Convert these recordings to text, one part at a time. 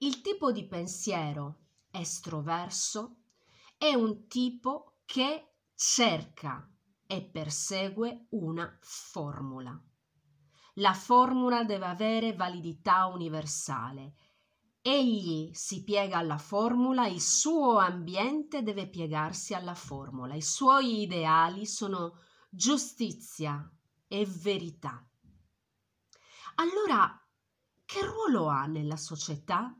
Il tipo di pensiero estroverso è un tipo che cerca e persegue una formula. La formula deve avere validità universale. Egli si piega alla formula, il suo ambiente deve piegarsi alla formula, i suoi ideali sono giustizia e verità. Allora, che ruolo ha nella società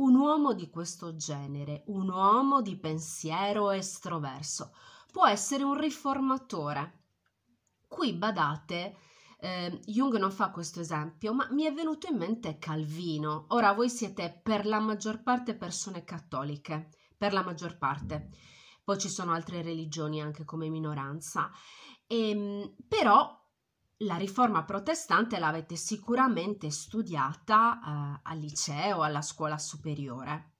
un uomo di questo genere, un uomo di pensiero estroverso, può essere un riformatore. Qui badate, eh, Jung non fa questo esempio, ma mi è venuto in mente Calvino. Ora voi siete per la maggior parte persone cattoliche, per la maggior parte. Poi ci sono altre religioni anche come minoranza. E, ehm, però la riforma protestante l'avete sicuramente studiata eh, al liceo, alla scuola superiore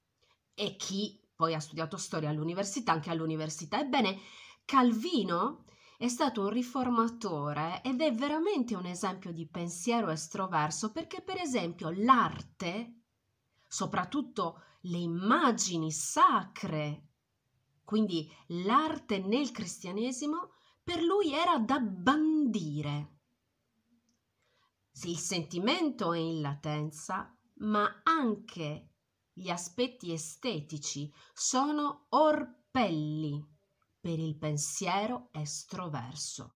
e chi poi ha studiato storia all'università, anche all'università. Ebbene, Calvino è stato un riformatore ed è veramente un esempio di pensiero estroverso perché per esempio l'arte, soprattutto le immagini sacre, quindi l'arte nel cristianesimo, per lui era da bandire il sentimento è in latenza, ma anche gli aspetti estetici sono orpelli per il pensiero estroverso.